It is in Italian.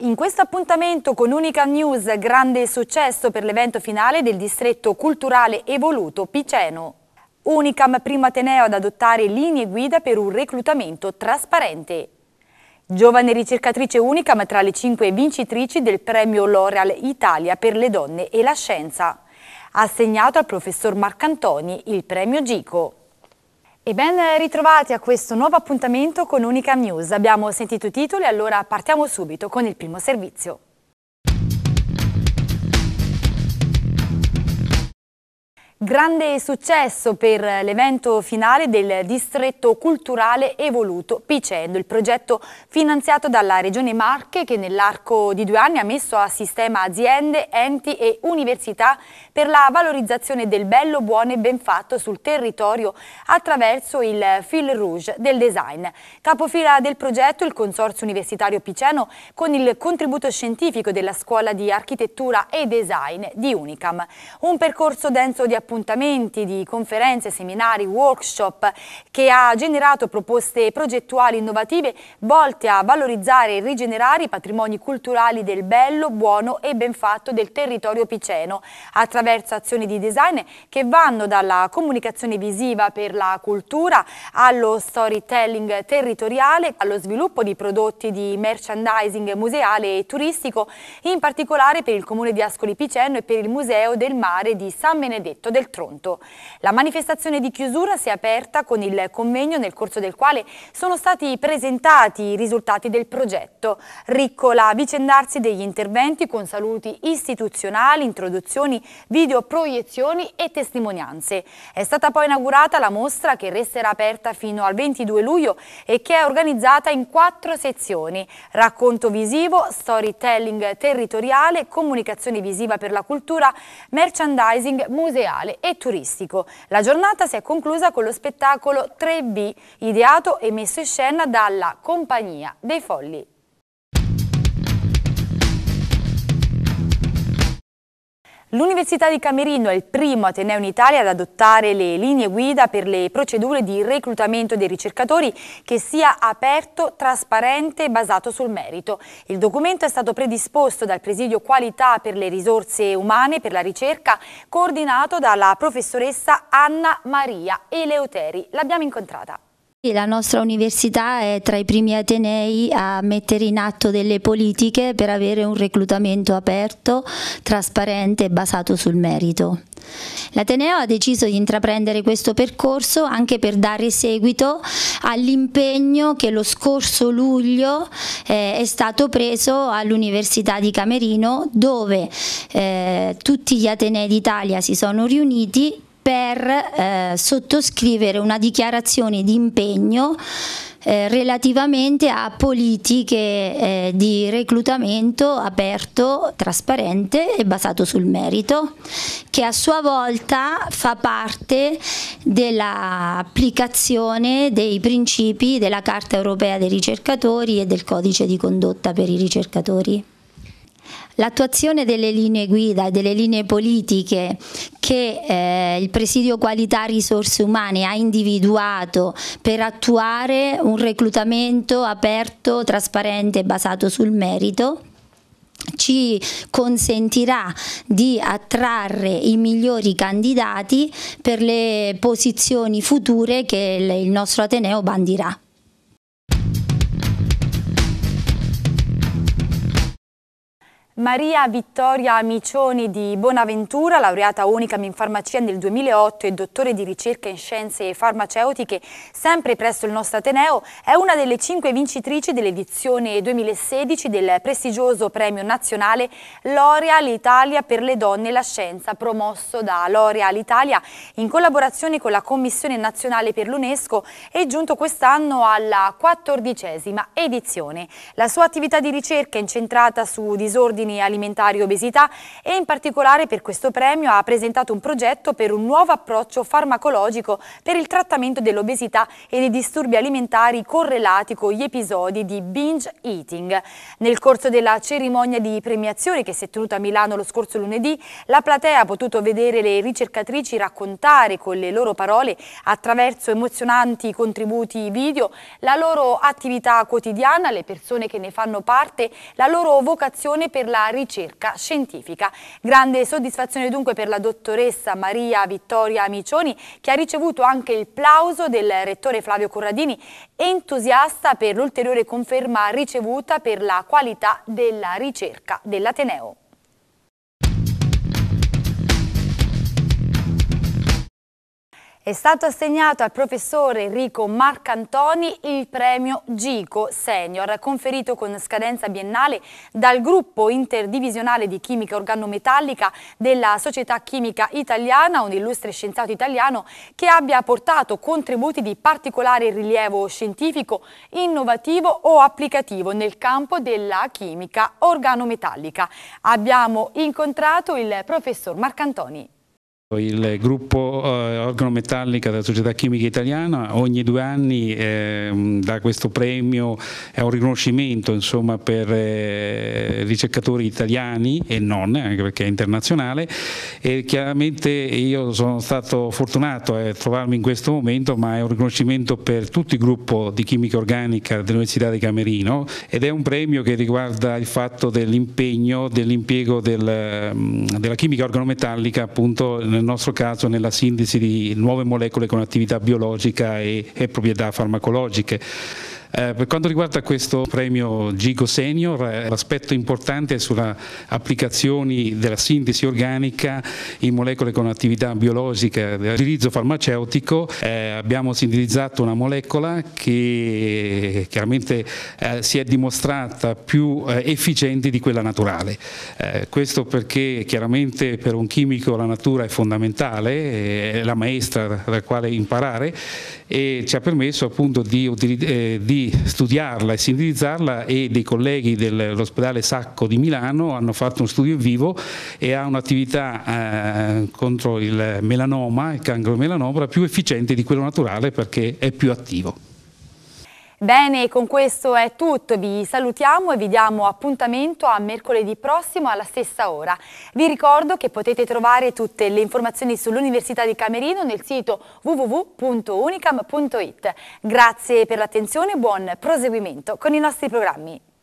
In questo appuntamento con Unica News, grande successo per l'evento finale del distretto culturale evoluto Piceno. Unicam primo Ateneo ad adottare linee guida per un reclutamento trasparente. Giovane ricercatrice Unicam tra le cinque vincitrici del premio L'Oreal Italia per le donne e la scienza. Assegnato al professor Marcantoni il premio Gico. E ben ritrovati a questo nuovo appuntamento con Unicam News. Abbiamo sentito i titoli, allora partiamo subito con il primo servizio. Grande successo per l'evento finale del distretto culturale Evoluto Picendo, il progetto finanziato dalla Regione Marche che nell'arco di due anni ha messo a sistema aziende, enti e università per la valorizzazione del bello, buono e ben fatto sul territorio attraverso il fil rouge del design. Capofila del progetto il Consorzio Universitario Piceno con il contributo scientifico della Scuola di Architettura e Design di Unicam. Un percorso denso di appuntamenti appuntamenti di conferenze, seminari, workshop che ha generato proposte progettuali innovative volte a valorizzare e rigenerare i patrimoni culturali del bello, buono e ben fatto del territorio piceno attraverso azioni di design che vanno dalla comunicazione visiva per la cultura allo storytelling territoriale, allo sviluppo di prodotti di merchandising museale e turistico, in particolare per il comune di Ascoli Piceno e per il Museo del Mare di San Benedetto del Tronto. La manifestazione di chiusura si è aperta con il convegno nel corso del quale sono stati presentati i risultati del progetto, Riccola, la vicendarsi degli interventi con saluti istituzionali, introduzioni, video proiezioni e testimonianze. È stata poi inaugurata la mostra che resterà aperta fino al 22 luglio e che è organizzata in quattro sezioni, racconto visivo, storytelling territoriale, comunicazione visiva per la cultura, merchandising museale culturale e turistico. La giornata si è conclusa con lo spettacolo 3B, ideato e messo in scena dalla Compagnia dei Folli. L'Università di Camerino è il primo Ateneo in Italia ad adottare le linee guida per le procedure di reclutamento dei ricercatori che sia aperto, trasparente e basato sul merito. Il documento è stato predisposto dal Presidio Qualità per le risorse umane per la ricerca, coordinato dalla professoressa Anna Maria Eleuteri. L'abbiamo incontrata. La nostra università è tra i primi atenei a mettere in atto delle politiche per avere un reclutamento aperto, trasparente e basato sul merito. L'Ateneo ha deciso di intraprendere questo percorso anche per dare seguito all'impegno che lo scorso luglio eh, è stato preso all'Università di Camerino dove eh, tutti gli Atenei d'Italia si sono riuniti per eh, sottoscrivere una dichiarazione di impegno eh, relativamente a politiche eh, di reclutamento aperto, trasparente e basato sul merito, che a sua volta fa parte dell'applicazione dei principi della Carta europea dei ricercatori e del codice di condotta per i ricercatori. L'attuazione delle linee guida e delle linee politiche che eh, il Presidio Qualità Risorse Umane ha individuato per attuare un reclutamento aperto, trasparente e basato sul merito ci consentirà di attrarre i migliori candidati per le posizioni future che il nostro Ateneo bandirà. Maria Vittoria Micioni di Bonaventura, laureata unicam in farmacia nel 2008 e dottore di ricerca in scienze farmaceutiche sempre presso il nostro Ateneo, è una delle cinque vincitrici dell'edizione 2016 del prestigioso premio nazionale L'Oreal Italia per le donne e la scienza, promosso da L'Oreal Italia in collaborazione con la Commissione nazionale per l'UNESCO e giunto quest'anno alla quattordicesima edizione. La sua attività di ricerca è incentrata su disordini disordini alimentari e obesità e in particolare per questo premio ha presentato un progetto per un nuovo approccio farmacologico per il trattamento dell'obesità e dei disturbi alimentari correlati con gli episodi di binge eating. Nel corso della cerimonia di premiazione che si è tenuta a Milano lo scorso lunedì, la platea ha potuto vedere le ricercatrici raccontare con le loro parole attraverso emozionanti contributi video la loro attività quotidiana, le persone che ne fanno parte, la loro vocazione per la alla ricerca scientifica. Grande soddisfazione dunque per la dottoressa Maria Vittoria Micioni che ha ricevuto anche il plauso del rettore Flavio Corradini, entusiasta per l'ulteriore conferma ricevuta per la qualità della ricerca dell'Ateneo. È stato assegnato al professor Enrico Marcantoni il premio GICO Senior, conferito con scadenza biennale dal gruppo interdivisionale di chimica organometallica della Società Chimica Italiana, un illustre scienziato italiano che abbia portato contributi di particolare rilievo scientifico, innovativo o applicativo nel campo della chimica organometallica. Abbiamo incontrato il professor Marcantoni il gruppo eh, metallica della Società Chimica Italiana ogni due anni eh, dà questo premio, è un riconoscimento insomma, per eh, ricercatori italiani e non, eh, anche perché è internazionale e chiaramente io sono stato fortunato a trovarmi in questo momento, ma è un riconoscimento per tutto il gruppo di chimica organica dell'Università di Camerino ed è un premio che riguarda il fatto dell'impegno, dell'impiego del, mm, della chimica organometallica appunto nel nostro caso nella sintesi di nuove molecole con attività biologica e, e proprietà farmacologiche. Eh, per quanto riguarda questo premio Gigo Senior, eh, l'aspetto importante è sulle applicazioni della sintesi organica in molecole con attività biologica eh, di utilizzo farmaceutico. Eh, abbiamo sintetizzato una molecola che chiaramente si è dimostrata più efficiente di quella naturale. questo perché chiaramente per un chimico la natura è fondamentale, è la maestra da quale imparare e ci ha permesso appunto di, eh, di studiarla e sintetizzarla e dei colleghi dell'ospedale Sacco di Milano hanno fatto uno studio in vivo e ha un'attività eh, contro il melanoma, il cancro melanoma più efficiente di quello naturale perché è più attivo. Bene, con questo è tutto, vi salutiamo e vi diamo appuntamento a mercoledì prossimo alla stessa ora. Vi ricordo che potete trovare tutte le informazioni sull'Università di Camerino nel sito www.unicam.it. Grazie per l'attenzione e buon proseguimento con i nostri programmi.